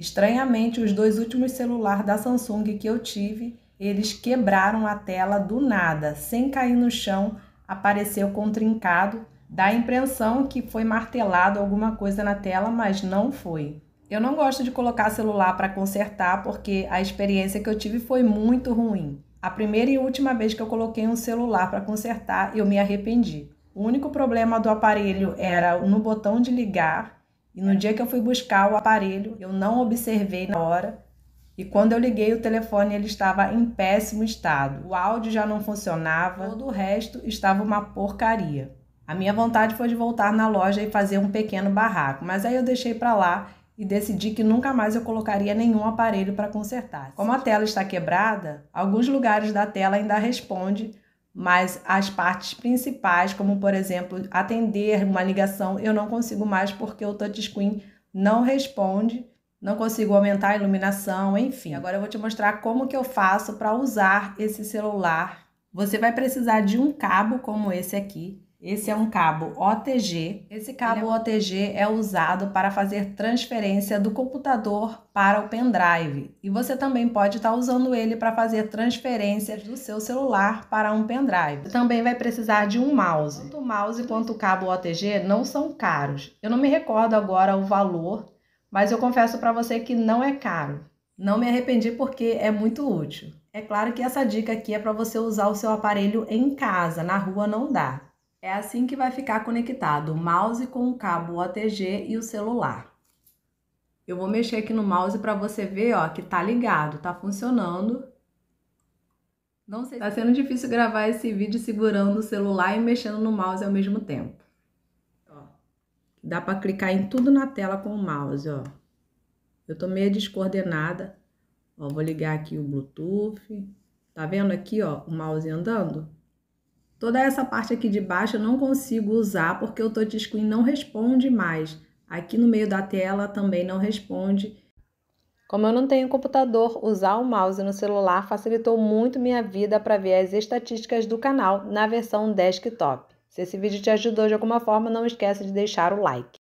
Estranhamente, os dois últimos celulares da Samsung que eu tive, eles quebraram a tela do nada, sem cair no chão, apareceu com trincado. Dá a impressão que foi martelado alguma coisa na tela, mas não foi. Eu não gosto de colocar celular para consertar porque a experiência que eu tive foi muito ruim. A primeira e última vez que eu coloquei um celular para consertar, eu me arrependi. O único problema do aparelho era no botão de ligar e no é. dia que eu fui buscar o aparelho, eu não observei na hora. E quando eu liguei o telefone, ele estava em péssimo estado. O áudio já não funcionava, todo o resto estava uma porcaria. A minha vontade foi de voltar na loja e fazer um pequeno barraco, mas aí eu deixei para lá e decidi que nunca mais eu colocaria nenhum aparelho para consertar. Como a tela está quebrada, alguns lugares da tela ainda responde, mas as partes principais, como por exemplo, atender uma ligação, eu não consigo mais porque o touchscreen não responde, não consigo aumentar a iluminação, enfim. Agora eu vou te mostrar como que eu faço para usar esse celular. Você vai precisar de um cabo como esse aqui, esse é um cabo OTG. Esse cabo é... OTG é usado para fazer transferência do computador para o pendrive. E você também pode estar usando ele para fazer transferências do seu celular para um pendrive. Você também vai precisar de um mouse. Tanto o mouse quanto o cabo OTG não são caros. Eu não me recordo agora o valor, mas eu confesso para você que não é caro. Não me arrependi porque é muito útil. É claro que essa dica aqui é para você usar o seu aparelho em casa, na rua não dá. É assim que vai ficar conectado o mouse com o cabo OTG e o celular. Eu vou mexer aqui no mouse para você ver ó, que tá ligado, tá funcionando. Não sei, tá sendo difícil gravar esse vídeo segurando o celular e mexendo no mouse ao mesmo tempo. Ó, dá para clicar em tudo na tela com o mouse, ó. Eu tô meio descoordenada. Ó, vou ligar aqui o Bluetooth. Tá vendo aqui, ó, o mouse andando? Toda essa parte aqui de baixo eu não consigo usar porque o touchscreen não responde mais. Aqui no meio da tela também não responde. Como eu não tenho computador, usar o mouse no celular facilitou muito minha vida para ver as estatísticas do canal na versão desktop. Se esse vídeo te ajudou de alguma forma, não esqueça de deixar o like.